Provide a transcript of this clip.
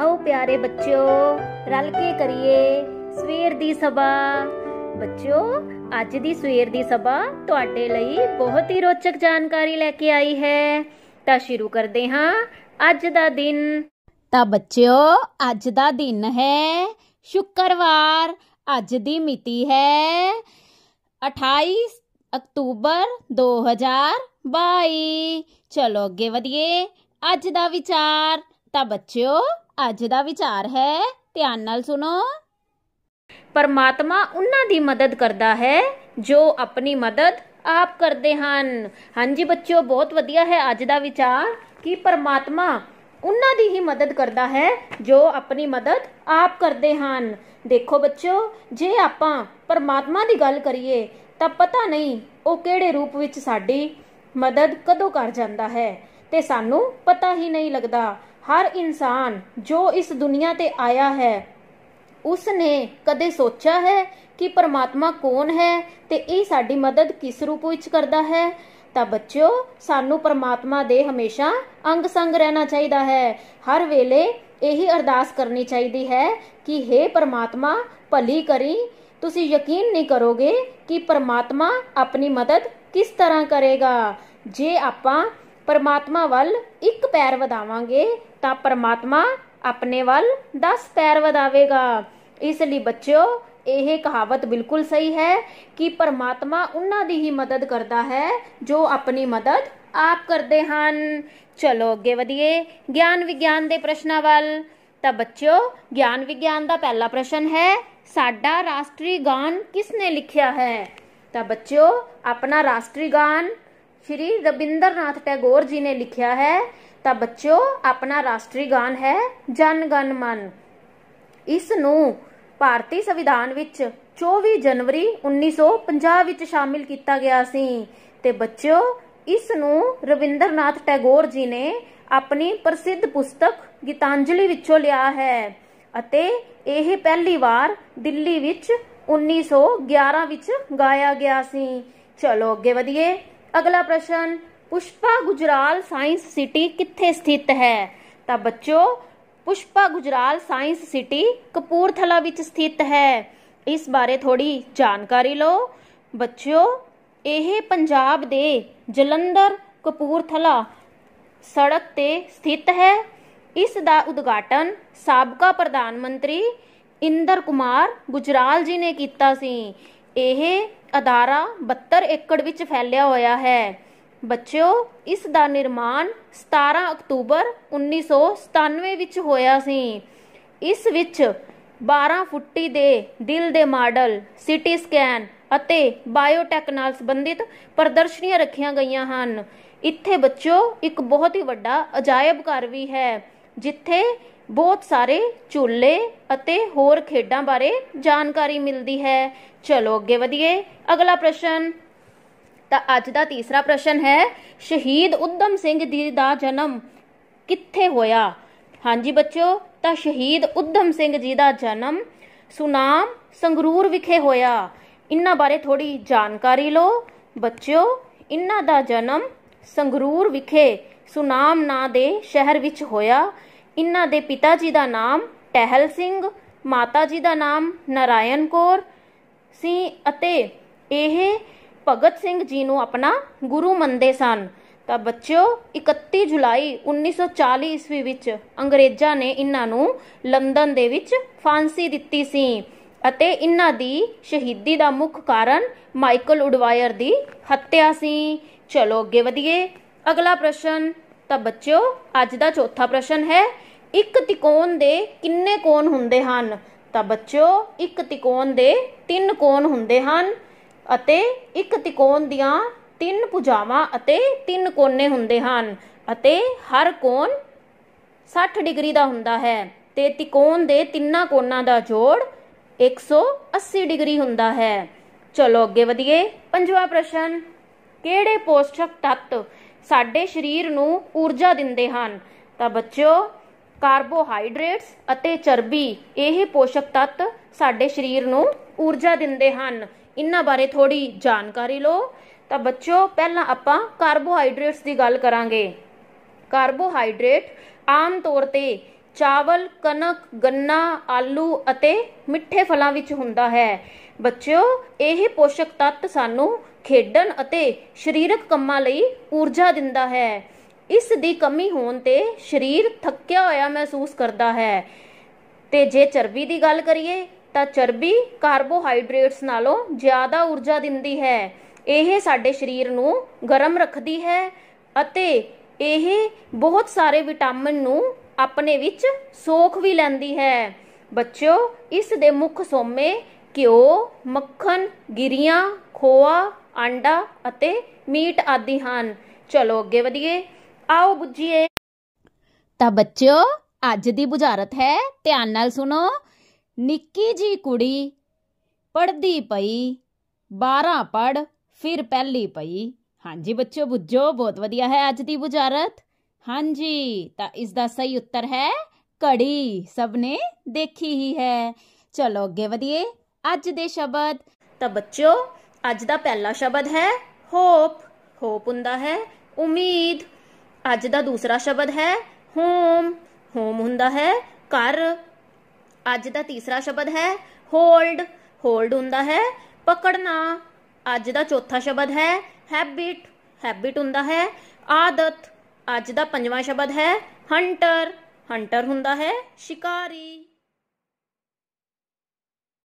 ਆਓ ਪਿਆਰੇ ਬੱਚਿਓ ਰਲ ਕੇ ਕਰੀਏ ਸਵੇਰ ਦੀ ਸਭਾ ਬੱਚਿਓ ਅੱਜ ਦੀ ਸਵੇਰ ਦੀ ਸਭਾ ਤੁਹਾਡੇ ਲਈ ਬਹੁਤ ਹੀ ਰੋਚਕ ਜਾਣਕਾਰੀ ਲੈ ਕੇ ਆਈ ਹੈ ਤਾਂ ਸ਼ੁਰੂ ਕਰਦੇ ਹਾਂ ਅੱਜ ਦਾ ਦਿਨ ਤਾਂ ਬੱਚਿਓ ਅੱਜ ਦਾ ਦਿਨ ਹੈ ਸ਼ੁੱਕਰਵਾਰ ਅੱਜ ਦੀ ਮਿਤੀ ਹੈ 28 ਅਕਤੂਬਰ 2022 ਚਲੋ ਅੱਗੇ ਵਧੀਏ ਅੱਜ ਦਾ ਵਿਚਾਰ ਤਾਂ ਬੱਚਿਓ ਅੱਜ ਦਾ ਵਿਚਾਰ ਹੈ ਧਿਆਨ ਨਾਲ ਸੁਣੋ ਪਰਮਾਤਮਾ ਉਹਨਾਂ ਦੀ ਮਦਦ ਕਰਦਾ ਹੈ ਜੋ ਆਪਣੀ ਮਦਦ ਆਪ ਕਰਦੇ ਹਨ ਹਾਂਜੀ ਬੱਚਿਓ ਬਹੁਤ ਵਧੀਆ ਹੈ ਅੱਜ ਦਾ ਵਿਚਾਰ ਕਿ ਪਰਮਾਤਮਾ ਉਹਨਾਂ ਦੀ ਹੀ ਮਦਦ ਕਰਦਾ ਹੈ ਜੋ ਆਪਣੀ ਮਦਦ ਆਪ ਕਰਦੇ ਹਨ ਦੇਖੋ ਬੱਚਿਓ ਜੇ ਆਪਾਂ ਪਰਮਾਤਮਾ ਦੀ ਗੱਲ ਕਰੀਏ ਤਾਂ ਪਤਾ ਨਹੀਂ ਉਹ ਕਿਹੜੇ ਰੂਪ ਵਿੱਚ ਸਾਡੀ ਮਦਦ ਕਦੋਂ ਕਰ ਜਾਂਦਾ ਹੈ ਤੇ ਸਾਨੂੰ ਪਤਾ ਹੀ ਨਹੀਂ ਲੱਗਦਾ ਹਰ ਇਨਸਾਨ ਜੋ ਇਸ ਦੁਨੀਆ ਤੇ ਆਇਆ ਹੈ ਉਸ ਨੇ ਕਦੇ ਸੋਚਿਆ ਹੈ ਕਿ ਪਰਮਾਤਮਾ ਕੌਣ ਹੈ ਤੇ ਇਹ ਸਾਡੀ ਮਦਦ ਕਿਸ ਰੂਪ ਵਿੱਚ ਕਰਦਾ ਹੈ ਤਾਂ ਬੱਚਿਓ ਸਾਨੂੰ ਪਰਮਾਤਮਾ ਦੇ ਹਮੇਸ਼ਾ ਅੰਗ ਸੰਗ ਰਹਿਣਾ ਚਾਹੀਦਾ ਹੈ ਹਰ ਵੇਲੇ ਇਹੀ ਅਰਦਾਸ ਕਰਨੀ ਚਾਹੀਦੀ ਹੈ ਕਿ हे ਪਰਮਾਤਮਾ ਭਲੀ ਕਰੀ ਤੁਸੀਂ ਯਕੀਨ ਨਹੀਂ ਕਰੋਗੇ ਕਿ ਪਰਮਾਤਮਾ ਆਪਣੀ ਮਦਦ ਕਿਸ ਤਰ੍ਹਾਂ ਕਰੇਗਾ ਜੇ ਆਪਾਂ परमात्मा वाल एक पैर वधावे तो परमात्मा अपने वाल दस पैर वधावेगा इसलिए बचो यह कहावत बिल्कुल सही है कि परमात्मा उन्होंने ही मदद करता है जो अपनी मदद आप करते हैं चलो अगे वधिए ज्ञान विज्ञान के प्रश्न वाल तो बचो ज्ञान विज्ञान का पहला प्रश्न है साडा राष्ट्रीय गान किसने लिखा है तो बचो अपना राष्ट्रीय गान ਸ਼੍ਰੀ ਰਬਿੰਦਰਨਾਥ ਟੈਗੋਰ ਜੀ ਨੇ ਲਿਖਿਆ ਹੈ ਤਾਂ ਬੱਚਿਓ ਆਪਣਾ ਰਾਸ਼ਟਰੀ ਗਾਨ ਹੈ ਜਨ ਗਨ ਮਨ ਇਸ ਨੂੰ ਭਾਰਤੀ ਸੰਵਿਧਾਨ ਵਿੱਚ 24 ਜਨਵਰੀ 1950 ਵਿੱਚ ਸ਼ਾਮਿਲ ਕੀਤਾ ਗਿਆ ਸੀ ਤੇ ਬੱਚਿਓ ਇਸ ਨੂੰ ਰਵਿੰਦਰਨਾਥ ਟੈਗੋਰ ਜੀ ਨੇ ਆਪਣੀ ਪ੍ਰਸਿੱਧ ਪੁਸਤਕ ਗੀਤਾਂਜਲੀ ਵਿੱਚੋਂ ਲਿਆ ਹੈ ਅਤੇ ਇਹ ਪਹਿਲੀ ਵਾਰ ਦਿੱਲੀ ਵਿੱਚ 1911 ਵਿੱਚ ਗਾਇਆ ਗਿਆ ਸੀ ਚਲੋ ਅੱਗੇ ਵਧੀਏ ਅਗਲਾ ਪ੍ਰਸ਼ਨ ਪੁਸ਼ਪਾ ਗੁਜਰਾਲ ਸਾਇੰਸ ਸਿਟੀ ਕਿੱਥੇ ਸਥਿਤ ਹੈ ਤਾਂ ਬੱਚੋ ਪੁਸ਼ਪਾ ਗੁਜਰਾਲ ਸਾਇੰਸ ਸਿਟੀ ਕਪੂਰਥਲਾ ਵਿੱਚ ਸਥਿਤ ਹੈ ਇਸ ਬਾਰੇ ਥੋੜੀ ਜਾਣਕਾਰੀ ਲਓ ਬੱਚਿਓ ਇਹ ਪੰਜਾਬ ਦੇ ਜਲੰਧਰ ਕਪੂਰਥਲਾ ਸੜਕ ਤੇ ਸਥਿਤ ਹੈ ਇਸ ਦਾ ਉਦਘਾਟਨ ਸਾਬਕਾ ਪ੍ਰਧਾਨ ਮੰਤਰੀ ਇੰਦਰ ਕੁਮਾਰ ਗੁਜਰਾਲ ਜੀ ਨੇ ਕੀਤਾ ਸੀ ਇਹ ਅਦਾਰਾ 72 ਏਕੜ ਵਿੱਚ ਫੈਲਿਆ ਹੋਇਆ ਹੈ ਬੱਚਿਓ ਇਸ ਦਾ ਨਿਰਮਾਣ 17 ਅਕਤੂਬਰ 1997 ਵਿੱਚ ਹੋਇਆ ਸੀ ਇਸ ਵਿੱਚ 12 ਫੁੱਟੀ ਦੇ ਦਿਲ ਦੇ ਮਾਡਲ ਸਿਟੀ ਸਕੈਨ ਅਤੇ ਬਾਇਓਟੈਕ ਨਾਲ ਸੰਬੰਧਿਤ ਪ੍ਰਦਰਸ਼ਨੀਆਂ ਰੱਖੀਆਂ ਗਈਆਂ ਹਨ ਇੱਥੇ ਬੱਚਿਓ ਇੱਕ ਬਹੁਤ ਹੀ ਵੱਡਾ ਅਜਾਇਬ ਘਰ ਵੀ ਹੈ ਜਿੱਥੇ ਬਹੁਤ ਸਾਰੇ ਝੂਲੇ ਅਤੇ ਹੋਰ ਖੇਡਾਂ ਬਾਰੇ ਜਾਣਕਾਰੀ ਮਿਲਦੀ ਹੈ ਚਲੋ ਅੱਗੇ ਵਧੀਏ ਅਗਲਾ ਪ੍ਰਸ਼ਨ ਤਾਂ ਅੱਜ ਦਾ ਤੀਸਰਾ ਪ੍ਰਸ਼ਨ ਹੈ ਸ਼ਹੀਦ ਉਦਮ ਸਿੰਘ ਜੀ ਦਾ ਜਨਮ ਕਿੱਥੇ ਹੋਇਆ ਹਾਂਜੀ ਬੱਚਿਓ ਤਾਂ ਸ਼ਹੀਦ ਉਦਮ ਸਿੰਘ ਜੀ ਦਾ ਜਨਮ ਸੁਨਾਮ ਸੰਗਰੂਰ ਵਿਖੇ ਹੋਇਆ ਇਹਨਾਂ ਬਾਰੇ ਥੋੜੀ ਜਾਣਕਾਰੀ ਲਓ ਬੱਚਿਓ ਇਹਨਾਂ ਦਾ ਜਨਮ ਸੰਗਰੂਰ ਵਿਖੇ ਸੁਨਾਮ ਨਾਂ ਦੇ ਸ਼ਹਿਰ ਵਿੱਚ ਹੋਇਆ ਇਹਨਾਂ ਦੇ ਪਿਤਾ ਜੀ ਦਾ ਨਾਮ ਟਹਿਲ ਸਿੰਘ ਮਾਤਾ ਜੀ ਦਾ ਨਾਮ ਨਰਾਇਣ ਕੌਰ ਸੀ ਅਤੇ ਇਹ ਭਗਤ ਸਿੰਘ ਜੀ ਨੂੰ ਆਪਣਾ ਗੁਰੂ ਮੰਨਦੇ ਸਨ ਤਾਂ ਬੱਚਿਓ 31 ਜੁਲਾਈ 1940 ਈਸਵੀ ਵਿੱਚ ਅੰਗਰੇਜ਼ਾਂ ਨੇ ਇਹਨਾਂ ਨੂੰ ਲੰਡਨ ਦੇ ਵਿੱਚ ਫਾਂਸੀ ਦਿੱਤੀ ਸੀ ਅਤੇ ਇਹਨਾਂ ਦੀ ਸ਼ਹੀਦੀ ਦਾ ਮੁੱਖ ਕਾਰਨ ਮਾਈਕਲ ਉਡਵਾਇਰ ਦੀ ਹੱਤਿਆ ਸੀ ਚਲੋ ਅੱਗੇ ਵਧੀਏ ਅਗਲਾ ਪ੍ਰਸ਼ਨ ਤਾਂ ਬੱਚਿਓ ਅੱਜ ਦਾ ਚੌਥਾ ਪ੍ਰਸ਼ਨ ਹੈ ਇੱਕ ਤਿਕੋਣ ਦੇ ਕਿੰਨੇ ਕੋਣ ਹੁੰਦੇ ਹਨ ਤਾਂ ਬੱਚਿਓ ਇੱਕ ਤਿਕੋਣ ਦੇ ਤਿੰਨ ਕੋਣ ਹੁੰਦੇ ਹਨ ਅਤੇ ਇੱਕ ਤਿਕੋਣ ਦੀਆਂ ਤਿੰਨ ਭੁਜਾਵਾਂ ਅਤੇ ਤਿੰਨ ਕੋਨੇ ਹੁੰਦੇ ਹਨ ਅਤੇ ਹਰ ਕੋਣ 60 ਡਿਗਰੀ ਦਾ ਹੁੰਦਾ ਹੈ ਤੇ ਤਿਕੋਣ ਦੇ ਤਿੰਨਾਂ ਕੋਨਾਂ ਦਾ ਜੋੜ 180 ਡਿਗਰੀ ਹੁੰਦਾ ਹੈ ਚਲੋ ਅੱਗੇ ਵਧੀਏ ਪੰਜਵਾਂ ਪ੍ਰਸ਼ਨ ਕਿਹੜੇ ਪੋਸ਼ਕ ਤੱਤ ਸਾਡੇ ਸਰੀਰ ਨੂੰ ਊਰਜਾ ਦਿੰਦੇ ਹਨ ਤਾਂ ਬੱਚਿਓ ਕਾਰਬੋਹਾਈਡਰੇਟਸ ਅਤੇ ਚਰਬੀ ਇਹ ਪੋਸ਼ਕ ਤੱਤ ਸਾਡੇ ਸਰੀਰ ਨੂੰ ਊਰਜਾ ਦਿੰਦੇ ਹਨ ਇਹਨਾਂ ਬਾਰੇ ਥੋੜੀ ਜਾਣਕਾਰੀ ਲਓ ਤਾਂ ਬੱਚਿਓ ਪਹਿਲਾਂ ਆਪਾਂ ਕਾਰਬੋਹਾਈਡਰੇਟਸ ਦੀ ਗੱਲ ਕਰਾਂਗੇ ਕਾਰਬੋਹਾਈਡਰੇਟ ਆਮ ਤੌਰ ਤੇ ਚਾਵਲ ਕਣਕ ਗੰਨਾ ਆਲੂ ਅਤੇ ਮਿੱਠੇ ਫਲਾਂ ਵਿੱਚ ਹੁੰਦਾ ਹੈ ਬੱਚਿਓ ਇਹ ਪੋਸ਼ਕ ਤੱਤ ਸਾਨੂੰ ਖੇਡਣ ਅਤੇ ਸਰੀਰਕ ਕੰਮਾਂ ਲਈ ਊਰਜਾ ਦਿੰਦਾ ਹੈ ਇਸ ਦੀ ਕਮੀ ਹੋਣ ਤੇ ਸਰੀਰ ਥੱਕਿਆ ਹੋਇਆ ਮਹਿਸੂਸ ਕਰਦਾ ਹੈ ਤੇ ਜੇ ਚਰਬੀ ਦੀ ਗੱਲ ਕਰੀਏ ਤਾਂ ਚਰਬੀ ਕਾਰਬੋਹਾਈਡਰੇਟਸ ਨਾਲੋਂ ਜ਼ਿਆਦਾ ਊਰਜਾ ਦਿੰਦੀ ਹੈ ਇਹ ਸਾਡੇ ਸਰੀਰ ਨੂੰ ਗਰਮ ਰੱਖਦੀ ਹੈ ਅਤੇ ਇਹ ਬਹੁਤ ਸਾਰੇ ਵਿਟਾਮਿਨ ਨੂੰ ਆਪਣੇ ਵਿੱਚ ਸੋਖ ਵੀ ਲੈਂਦੀ ਹੈ ਬੱਚਿਓ ਇਸ ਦੇ ਮੁੱਖ ਸੋਮੇ ਘਿਓ ਮੱਖਣ ਗਿਰੀਆਂ ਖੋਆ ਆਂਡਾ ਅਤੇ ਮੀਟ ਆਦਿ ਹਨ ਚਲੋ ਅੱਗੇ ਵਧੀਏ ਆਓ ਬੁੱਝੀਏ ਤਾਂ ਬੱਚਿਓ ਅੱਜ ਦੀ ਬੁਝਾਰਤ ਹੈ ਧਿਆਨ ਨਾਲ ਸੁਣੋ ਨਿੱਕੀ ਜੀ ਕੁੜੀ ਪੜਦੀ ਪਈ 12 ਪੜ ਫਿਰ ਪਹਿਲੀ ਪਈ ਹਾਂਜੀ ਬੱਚਿਓ ਬੁੱਝੋ ਬਹੁਤ ਵਧੀਆ ਹੈ ਅੱਜ ਦੀ ਬੁਝਾਰਤ ਹਾਂਜੀ ਤਾਂ ਇਸ ਦਾ ਸਹੀ ਉੱਤਰ ਹੈ ਕੜੀ ਸਭ ਨੇ ਦੇਖੀ ਹੀ ਹੈ ਚਲੋ ਅੱਗੇ ਵਧੀਏ ਅੱਜ ਦੇ ਸ਼ਬਦ ਤਾਂ ਬੱਚਿਓ ਅੱਜ ਦਾ ਪਹਿਲਾ ਸ਼ਬਦ ਹੈ ਹੋਪ ਹੋਪ ਹੁੰਦਾ ਹੈ ਉਮੀਦ अज का दूसरा शब्द है होम होम हों कर अज का तीसरा शब्द है होल्ड होल्ड हों पकड़ना अज का चौथा शब्द है हैबिट हैबिट हों आदत अज का पंजा शब्द है हंटर हंटर हों शिकारी